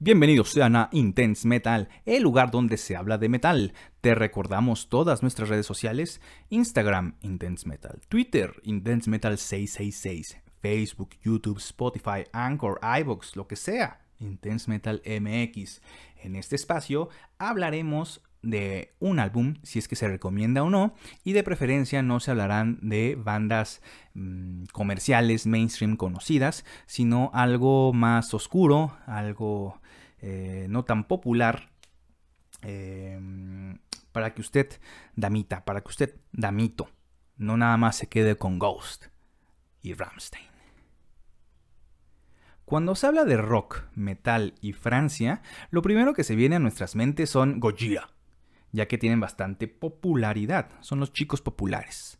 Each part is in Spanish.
Bienvenidos sean a Intense Metal, el lugar donde se habla de metal. Te recordamos todas nuestras redes sociales, Instagram Intense Metal, Twitter Intense Metal 666, Facebook, YouTube, Spotify, Anchor, iVoox, lo que sea, Intense Metal MX. En este espacio hablaremos de un álbum, si es que se recomienda o no, y de preferencia no se hablarán de bandas mm, comerciales, mainstream conocidas, sino algo más oscuro, algo eh, no tan popular, em, para que usted, damita, para que usted, damito, no nada más se quede con Ghost y Ramstein. Cuando se habla de rock, metal y Francia, lo primero que se viene a nuestras mentes son Gojira, ya que tienen bastante popularidad, son los chicos populares.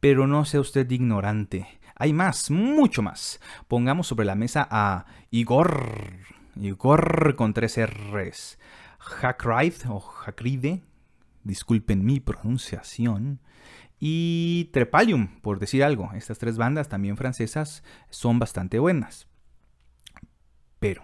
Pero no sea usted ignorante, hay más, mucho más. Pongamos sobre la mesa a Igor, Igor con tres R's, Hakride o Hakride, disculpen mi pronunciación, y Trepalium, por decir algo. Estas tres bandas, también francesas, son bastante buenas. Pero,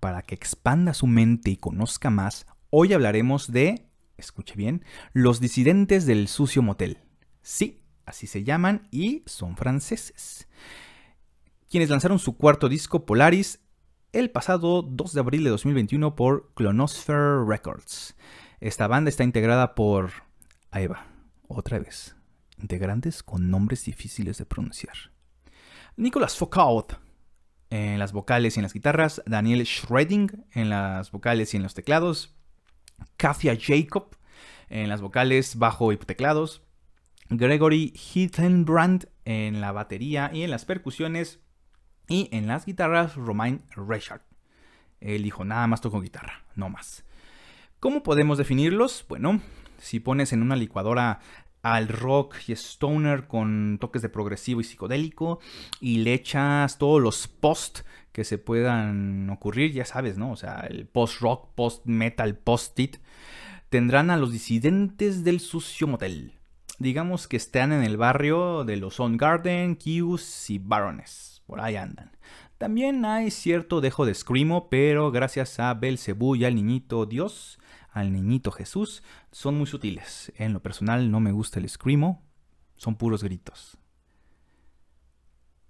para que expanda su mente y conozca más, hoy hablaremos de escuche bien, Los disidentes del sucio motel. Sí, así se llaman y son franceses. Quienes lanzaron su cuarto disco Polaris el pasado 2 de abril de 2021 por Clonosphere Records. Esta banda está integrada por... Ahí otra vez. Integrantes con nombres difíciles de pronunciar. Nicolas Foucault en las vocales y en las guitarras, Daniel Schreding en las vocales y en los teclados, Katia Jacob en las vocales, bajo y teclados, Gregory Hittenbrand en la batería y en las percusiones, y en las guitarras, Romain Richard. Él dijo, nada más toco guitarra, no más. ¿Cómo podemos definirlos? Bueno, si pones en una licuadora al rock y stoner con toques de progresivo y psicodélico y le echas todos los post que se puedan ocurrir, ya sabes, ¿no? O sea, el post-rock, post-metal, post-it, tendrán a los disidentes del sucio motel. Digamos que están en el barrio de los On Garden, Q's y Barones. Por ahí andan. También hay cierto dejo de screamo, pero gracias a Belcebú y al niñito Dios, al niñito Jesús son muy sutiles. En lo personal no me gusta el screamo, son puros gritos.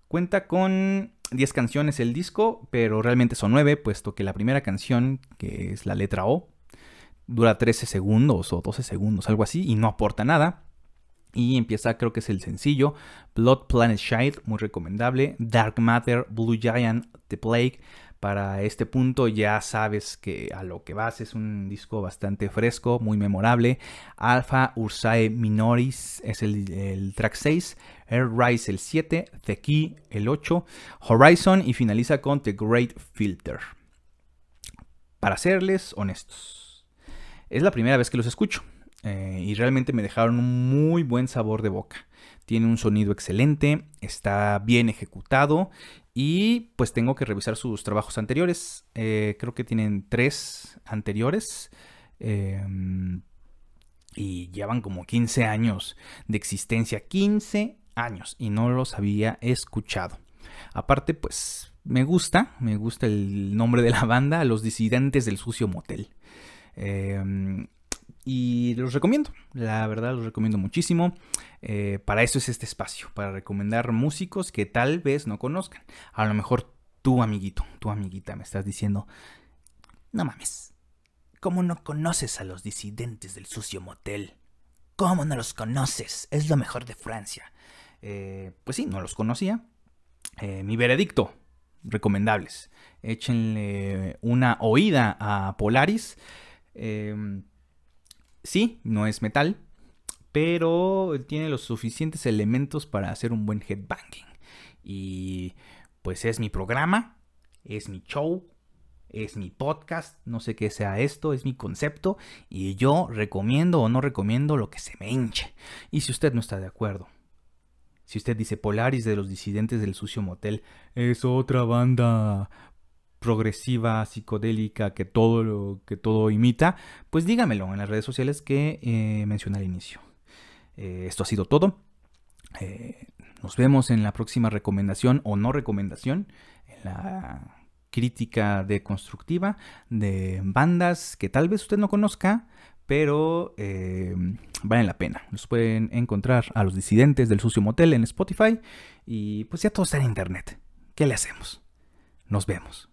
Cuenta con 10 canciones el disco, pero realmente son 9, puesto que la primera canción, que es la letra O, dura 13 segundos o 12 segundos, algo así, y no aporta nada. Y empieza, creo que es el sencillo, Blood Planet Shide, muy recomendable, Dark Matter, Blue Giant, The Plague, para este punto ya sabes que a lo que vas es un disco bastante fresco, muy memorable. Alpha Ursae Minoris es el, el track 6, Air Rise el 7, The Key el 8, Horizon y finaliza con The Great Filter. Para serles honestos, es la primera vez que los escucho. Eh, y realmente me dejaron un muy buen sabor de boca. Tiene un sonido excelente, está bien ejecutado y pues tengo que revisar sus trabajos anteriores. Eh, creo que tienen tres anteriores. Em, y llevan como 15 años de existencia. 15 años. Y no los había escuchado. Aparte, pues me gusta. Me gusta el nombre de la banda. Los disidentes del sucio motel. Eh, y los recomiendo, la verdad los recomiendo muchísimo. Eh, para eso es este espacio, para recomendar músicos que tal vez no conozcan. A lo mejor tu amiguito, tu amiguita, me estás diciendo, no mames, ¿cómo no conoces a los disidentes del sucio motel? ¿Cómo no los conoces? Es lo mejor de Francia. Eh, pues sí, no los conocía. Eh, mi veredicto, recomendables. Échenle una oída a Polaris. Eh, Sí, no es metal, pero tiene los suficientes elementos para hacer un buen headbanging. Y pues es mi programa, es mi show, es mi podcast, no sé qué sea esto, es mi concepto y yo recomiendo o no recomiendo lo que se me hinche. Y si usted no está de acuerdo, si usted dice Polaris de los disidentes del sucio motel es otra banda progresiva, psicodélica, que todo, que todo imita, pues dígamelo en las redes sociales que eh, mencioné al inicio. Eh, esto ha sido todo. Eh, nos vemos en la próxima recomendación o no recomendación, en la crítica deconstructiva de bandas que tal vez usted no conozca, pero valen la pena. Los pueden encontrar a los disidentes del sucio motel en Spotify y pues ya todo está en internet. ¿Qué le hacemos? Nos vemos.